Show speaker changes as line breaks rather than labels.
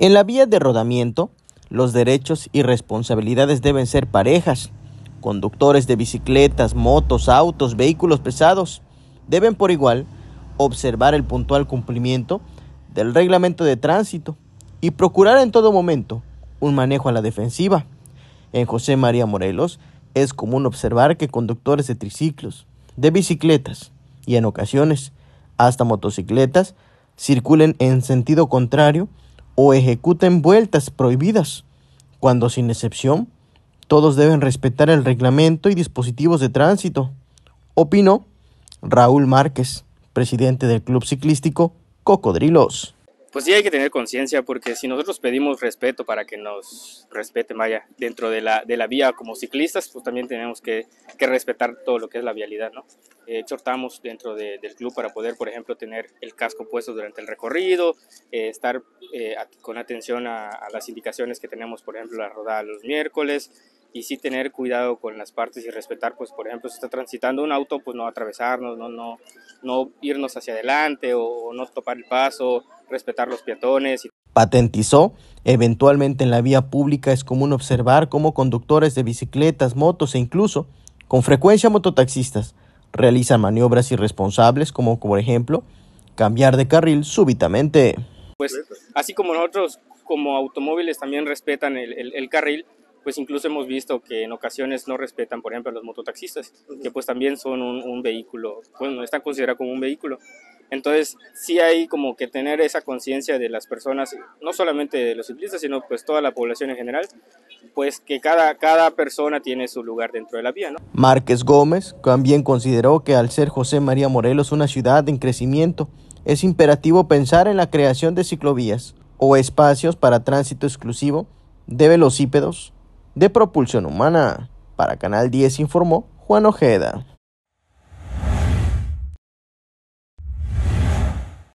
En la vía de rodamiento, los derechos y responsabilidades deben ser parejas. Conductores de bicicletas, motos, autos, vehículos pesados deben por igual observar el puntual cumplimiento del reglamento de tránsito y procurar en todo momento un manejo a la defensiva. En José María Morelos es común observar que conductores de triciclos, de bicicletas y en ocasiones hasta motocicletas circulen en sentido contrario o ejecuten vueltas prohibidas, cuando sin excepción todos deben respetar el reglamento y dispositivos de tránsito, opinó Raúl Márquez, presidente del Club Ciclístico Cocodrilos
pues sí hay que tener conciencia porque si nosotros pedimos respeto para que nos respete vaya, dentro de la, de la vía como ciclistas, pues también tenemos que, que respetar todo lo que es la vialidad, ¿no? Eh, dentro del club para poder, por ejemplo, tener el casco puesto durante el recorrido, eh, estar eh, con atención a, a, las indicaciones que tenemos, por ejemplo, la rodada los miércoles, y sí tener cuidado con las partes y respetar, pues por ejemplo, si está transitando un auto, pues no atravesarnos, no, no, no irnos hacia adelante o, no topar el paso, respetar los peatones.
Patentizó, eventualmente en la vía pública es común observar cómo conductores de bicicletas, motos e incluso, con frecuencia mototaxistas, realizan maniobras irresponsables como por ejemplo cambiar de carril súbitamente.
Pues así como nosotros como automóviles también respetan el carril, pues incluso hemos visto que en ocasiones no respetan, por ejemplo, a los mototaxistas, que pues también son un, vehículo, bueno, están considerados como un vehículo. Entonces, sí hay como que tener esa conciencia de las personas, no solamente de los ciclistas, sino pues toda la población en general, pues que cada, cada persona tiene su lugar dentro de la vía. ¿no?
Márquez Gómez también consideró que al ser José María Morelos una ciudad en crecimiento, es imperativo pensar en la creación de ciclovías o espacios para tránsito exclusivo de velocípedos de propulsión humana. Para Canal 10 informó Juan Ojeda.